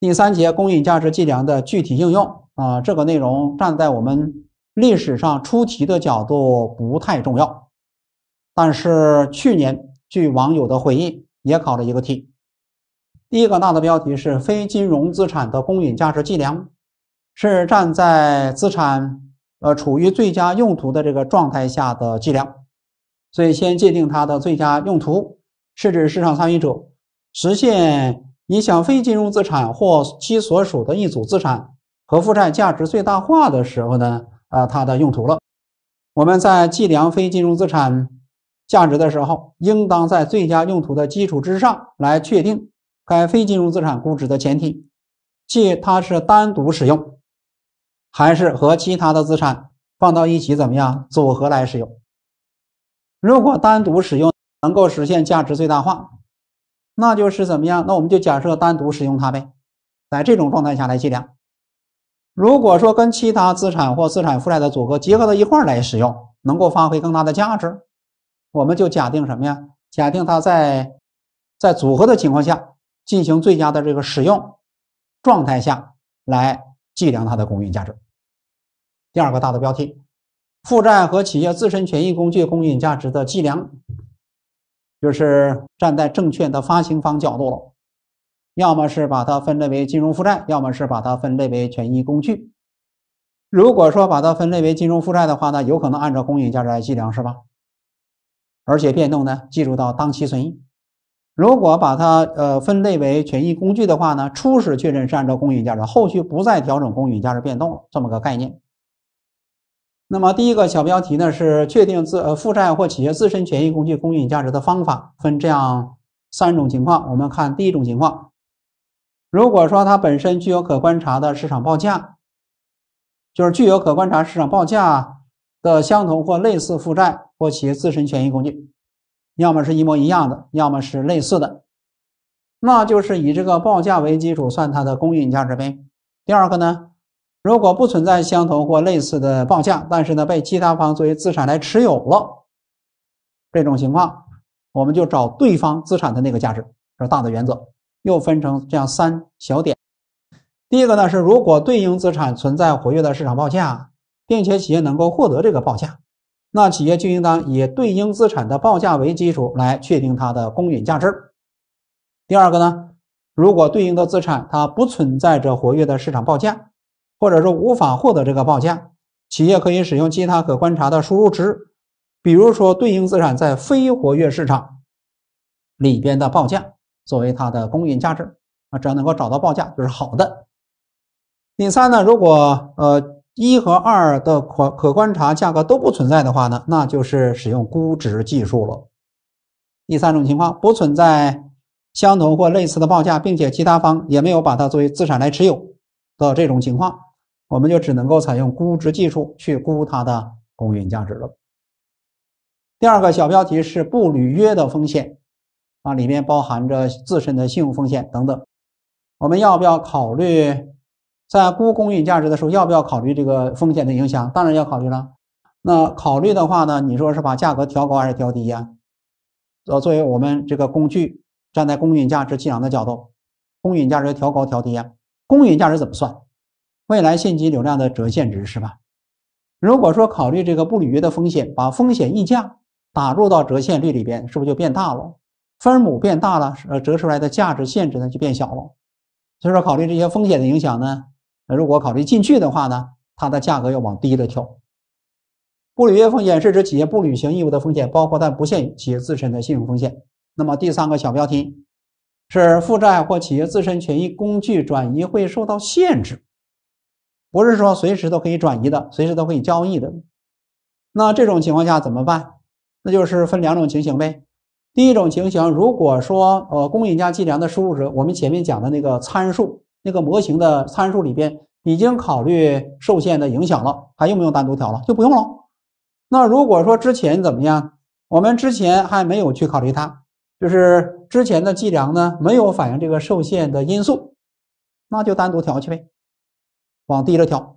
第三节公允价值计量的具体应用啊，这个内容站在我们历史上出题的角度不太重要，但是去年据网友的回忆也考了一个题。第一个大的标题是非金融资产的公允价值计量，是站在资产呃处于最佳用途的这个状态下的计量，所以先界定它的最佳用途是指市场参与者实现。你想非金融资产或其所属的一组资产和负债价值最大化的时候呢？啊，它的用途了。我们在计量非金融资产价值的时候，应当在最佳用途的基础之上来确定该非金融资产估值的前提，即它是单独使用，还是和其他的资产放到一起怎么样组合来使用？如果单独使用能够实现价值最大化。那就是怎么样？那我们就假设单独使用它呗，在这种状态下来计量。如果说跟其他资产或资产负债的组合结合到一块儿来使用，能够发挥更大的价值，我们就假定什么呀？假定它在在组合的情况下进行最佳的这个使用状态下来计量它的公允价值。第二个大的标题：负债和企业自身权益工具公允价值的计量。就是站在证券的发行方角度了，要么是把它分类为金融负债，要么是把它分类为权益工具。如果说把它分类为金融负债的话呢，有可能按照公允价值来计量是吧？而且变动呢计入到当期损益。如果把它呃分类为权益工具的话呢，初始确认是按照公允价值，后续不再调整公允价值变动这么个概念。那么第一个小标题呢是确定自呃负债或企业自身权益工具公允价值的方法，分这样三种情况。我们看第一种情况，如果说它本身具有可观察的市场报价，就是具有可观察市场报价的相同或类似负债或企业自身权益工具，要么是一模一样的，要么是类似的，那就是以这个报价为基础算它的公允价值呗。第二个呢？如果不存在相同或类似的报价，但是呢被其他方作为资产来持有了，这种情况，我们就找对方资产的那个价值，这大的原则，又分成这样三小点。第一个呢是，如果对应资产存在活跃的市场报价，并且企业能够获得这个报价，那企业就应当以对应资产的报价为基础来确定它的公允价值。第二个呢，如果对应的资产它不存在着活跃的市场报价。或者说无法获得这个报价，企业可以使用其他可观察的输入值，比如说对应资产在非活跃市场里边的报价作为它的公允价值啊，只要能够找到报价就是好的。第三呢，如果呃一和二的可可观察价格都不存在的话呢，那就是使用估值技术了。第三种情况不存在相同或类似的报价，并且其他方也没有把它作为资产来持有的这种情况。我们就只能够采用估值技术去估它的公允价值了。第二个小标题是不履约的风险啊，里面包含着自身的信用风险等等。我们要不要考虑在估公允价值的时候，要不要考虑这个风险的影响？当然要考虑了。那考虑的话呢，你说是把价格调高还是调低呀？呃，作为我们这个工具，站在公允价值计量的角度，公允价值调高调低呀？公允价值怎么算？未来现金流量的折现值是吧？如果说考虑这个不履约的风险，把风险溢价打入到折现率里边，是不是就变大了？分母变大了，呃，折出来的价值限值呢就变小了。所以说，考虑这些风险的影响呢，如果考虑进去的话呢，它的价格要往低了跳。不履约风险是指企业不履行义务的风险，包括但不限于企业自身的信用风险。那么第三个小标题是负债或企业自身权益工具转移会受到限制。不是说随时都可以转移的，随时都可以交易的。那这种情况下怎么办？那就是分两种情形呗。第一种情形，如果说呃，供应价计量的输入值，我们前面讲的那个参数，那个模型的参数里边已经考虑受限的影响了，还用不用单独调了？就不用了。那如果说之前怎么样，我们之前还没有去考虑它，就是之前的计量呢没有反映这个受限的因素，那就单独调去呗。往低了调。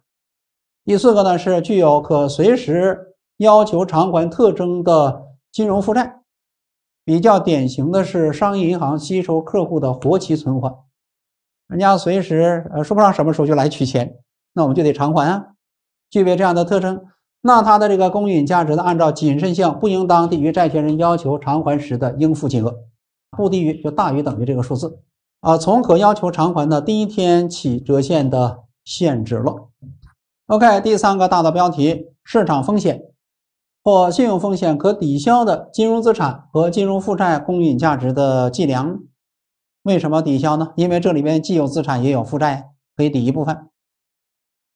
第四个呢是具有可随时要求偿还特征的金融负债，比较典型的是商业银行吸收客户的活期存款，人家随时呃说不上什么时候就来取钱，那我们就得偿还啊。具备这样的特征，那它的这个公允价值呢，按照谨慎性，不应当低于债权人要求偿还时的应付金额，不低于就大于等于这个数字啊。从可要求偿还的第一天起折现的。限制了。OK，第三个大的标题：市场风险或信用风险可抵消的金融资产和金融负债公允价值的计量。为什么抵消呢？因为这里面既有资产也有负债，可以抵一部分。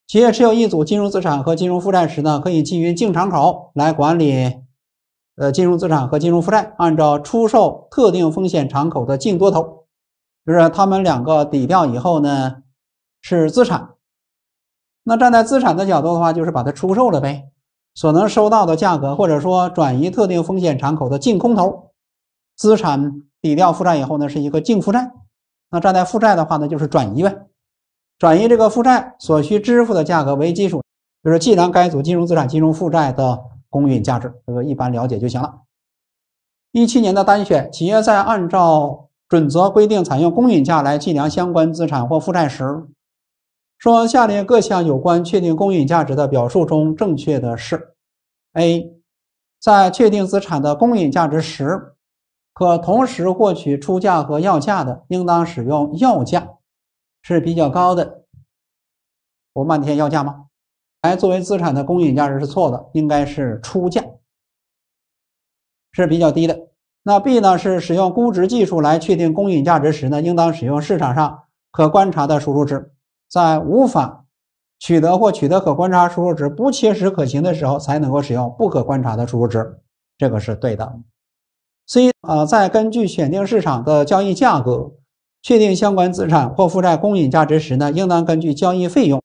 企业持有一组金融资产和金融负债时呢，可以基于净敞口来管理，呃，金融资产和金融负债。按照出售特定风险敞口的净多头，就是它们两个抵掉以后呢，是资产。那站在资产的角度的话，就是把它出售了呗，所能收到的价格，或者说转移特定风险敞口的净空头资产抵掉负债以后呢，是一个净负债。那站在负债的话呢，就是转移呗，转移这个负债所需支付的价格为基础，就是计量该组金融资产、金融负债的公允价值。这个一般了解就行了。一七年的单选，企业在按照准则规定采用公允价来计量相关资产或负债时。说下列各项有关确定公允价值的表述中正确的是：A，在确定资产的公允价值时，可同时获取出价和要价的，应当使用要价，是比较高的。我漫天要价吗？哎，作为资产的公允价值是错的，应该是出价，是比较低的。那 B 呢？是使用估值技术来确定公允价值时呢，应当使用市场上可观察的输入值。在无法取得或取得可观察输入值不切实可行的时候，才能够使用不可观察的输入值，这个是对的。所以啊，在根据选定市场的交易价格确定相关资产或负债公允价值时呢，应当根据交易费用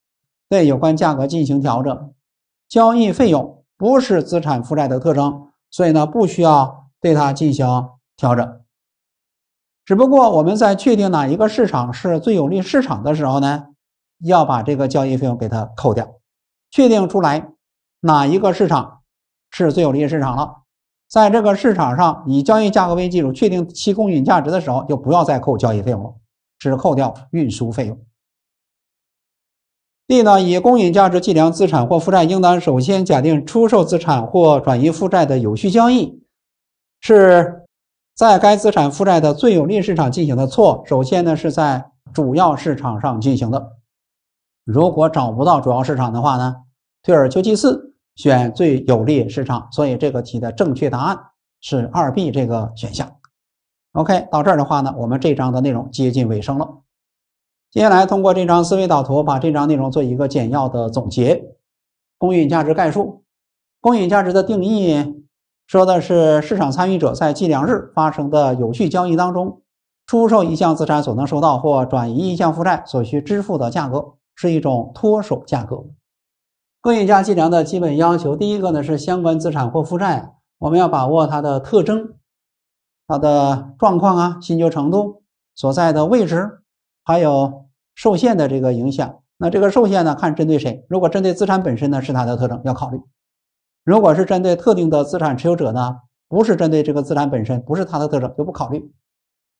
对有关价格进行调整。交易费用不是资产负债的特征，所以呢，不需要对它进行调整。只不过我们在确定哪一个市场是最有利市场的时候呢？要把这个交易费用给它扣掉，确定出来哪一个市场是最有利的市场了。在这个市场上，以交易价格为基础确定其公允价值的时候，就不要再扣交易费用，了，只扣掉运输费用。D 呢，以公允价值计量资产或负债，应当首先假定出售资产或转移负债的有序交易是在该资产负债的最有利市场进行的。错，首先呢是在主要市场上进行的。如果找不到主要市场的话呢，退而求其次，选最有利市场。所以这个题的正确答案是二 B 这个选项。OK，到这儿的话呢，我们这章的内容接近尾声了。接下来通过这张思维导图，把这章内容做一个简要的总结。公允价值概述，公允价值的定义说的是市场参与者在计量日发生的有序交易当中，出售一项资产所能收到或转移一项负债所需支付的价格。是一种脱手价格。工业价计量的基本要求，第一个呢是相关资产或负债，我们要把握它的特征、它的状况啊、新旧程度、所在的位置，还有受限的这个影响。那这个受限呢，看针对谁？如果针对资产本身呢，是它的特征要考虑；如果是针对特定的资产持有者呢，不是针对这个资产本身，不是它的特征就不考虑。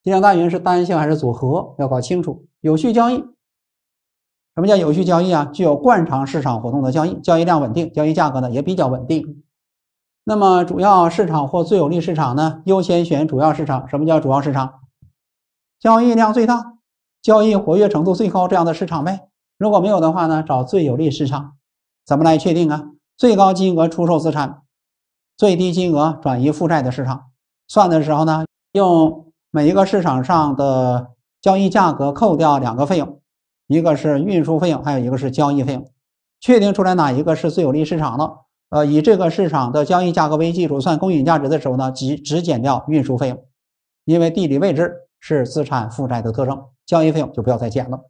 计量单元是单性还是组合，要搞清楚。有序交易。什么叫有序交易啊？具有惯常市场活动的交易，交易量稳定，交易价格呢也比较稳定。那么主要市场或最有利市场呢，优先选主要市场。什么叫主要市场？交易量最大，交易活跃程度最高这样的市场呗。如果没有的话呢，找最有利市场。怎么来确定啊？最高金额出售资产，最低金额转移负债的市场。算的时候呢，用每一个市场上的交易价格扣掉两个费用。一个是运输费用，还有一个是交易费用。确定出来哪一个是最有利市场的，呃，以这个市场的交易价格为基础算公允价值的时候呢，即只减掉运输费用，因为地理位置是资产负债的特征，交易费用就不要再减了。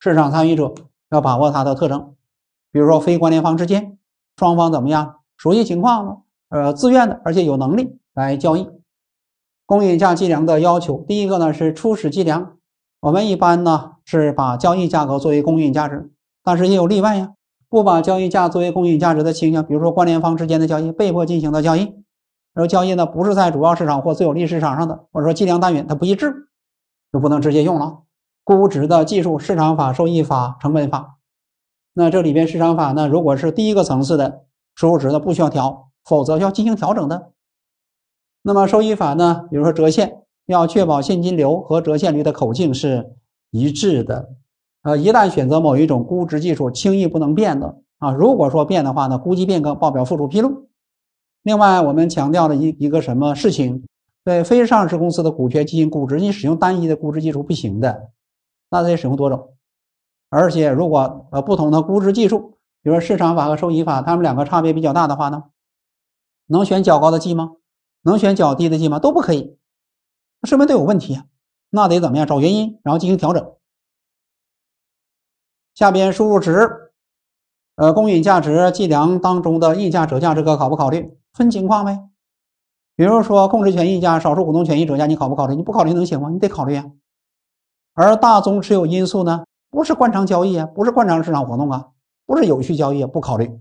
市场参与者要把握它的特征，比如说非关联方之间，双方怎么样熟悉情况呃，自愿的而且有能力来交易。公允价计量的要求，第一个呢是初始计量。我们一般呢是把交易价格作为公允价值，但是也有例外呀。不把交易价作为公允价值的情形，比如说关联方之间的交易、被迫进行的交易，而交易呢不是在主要市场或最有利市场上的，或者说计量单元它不一致，就不能直接用了。估值的技术市场法、收益法、成本法。那这里边市场法呢，如果是第一个层次的收入值的，不需要调，否则要进行调整的。那么收益法呢，比如说折现。要确保现金流和折现率的口径是一致的，呃，一旦选择某一种估值技术，轻易不能变的啊。如果说变的话呢，估计变更报表附注披露。另外，我们强调了一一个什么事情？对非上市公司的股权进行估值，你使用单一的估值技术不行的，那得使用多种。而且，如果呃不同的估值技术，比如说市场法和收益法，它们两个差别比较大的话呢，能选较高的计吗？能选较低的计吗？都不可以。那说明都有问题啊？那得怎么样？找原因，然后进行调整。下边输入值，呃，公允价值计量当中的溢价、折价这个考不考虑？分情况呗。比如说，控制权溢价、少数股东权益折价，你考不考虑？你不考虑能行吗？你得考虑啊。而大宗持有因素呢，不是惯常交易啊，不是惯常市场活动啊，不是有序交易，不考虑。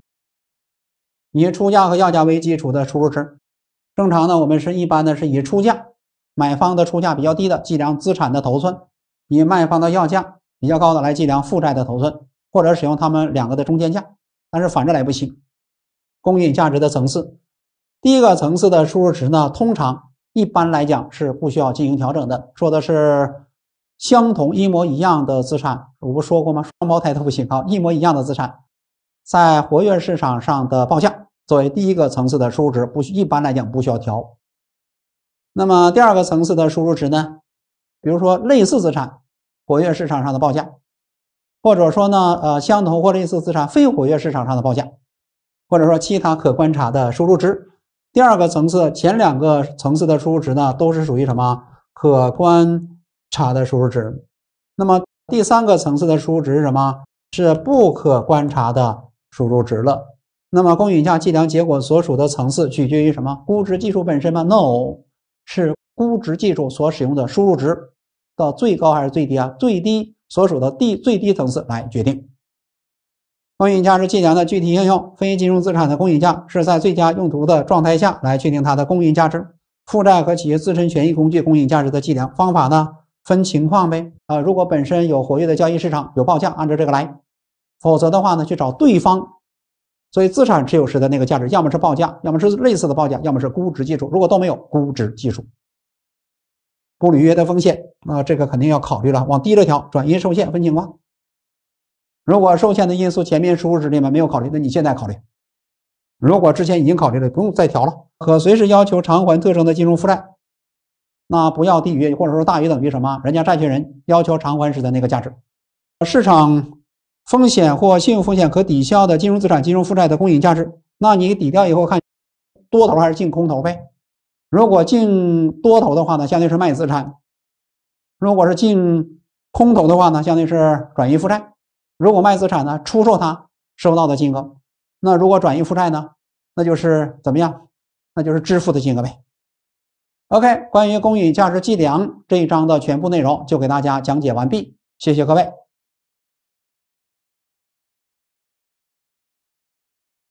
以出价和要价为基础的出入值，正常呢，我们是一般呢是以出价。买方的出价比较低的计量资产的头寸，以卖方的要价比较高的来计量负债的头寸，或者使用他们两个的中间价。但是反着来不行。公允价值的层次，第一个层次的输入值呢，通常一般来讲是不需要进行调整的。说的是相同一模一样的资产，我不说过吗？双胞胎都不行。啊！一模一样的资产在活跃市场上的报价作为第一个层次的输入值，不一般来讲不需要调。那么第二个层次的输入值呢？比如说类似资产活跃市场上的报价，或者说呢呃相同或类似资产非活跃市场上的报价，或者说其他可观察的输入值。第二个层次前两个层次的输入值呢都是属于什么可观察的输入值？那么第三个层次的输入值是什么？是不可观察的输入值了。那么公允价计量结果所属的层次取决于什么？估值技术本身吗？No。是估值技术所使用的输入值，的最高还是最低啊？最低所属的第最低层次来决定。公允价值计量的具体应用，非金融资产的公允价是在最佳用途的状态下来确定它的公允价值。负债和企业自身权益工具公允价值的计量方法呢，分情况呗啊。如果本身有活跃的交易市场，有报价，按照这个来；否则的话呢，去找对方。所以，资产持有时的那个价值，要么是报价，要么是类似的报价，要么是估值技术。如果都没有估值技术，不履约的风险，那这个肯定要考虑了，往低了调。转移受限分情况，如果受限的因素前面输入值里面没有考虑，那你现在考虑；如果之前已经考虑了，不用再调了。可随时要求偿还特征的金融负债，那不要低于或者说大于等于什么？人家债权人要求偿还时的那个价值，市场。风险或信用风险可抵消的金融资产、金融负债的公允价值，那你抵掉以后看，多头还是净空头呗？如果净多头的话呢，相当于是卖资产；如果是净空头的话呢，相当于是转移负债。如果卖资产呢，出售它收到的金额；那如果转移负债呢，那就是怎么样？那就是支付的金额呗。OK，关于公允价值计量这一章的全部内容就给大家讲解完毕，谢谢各位。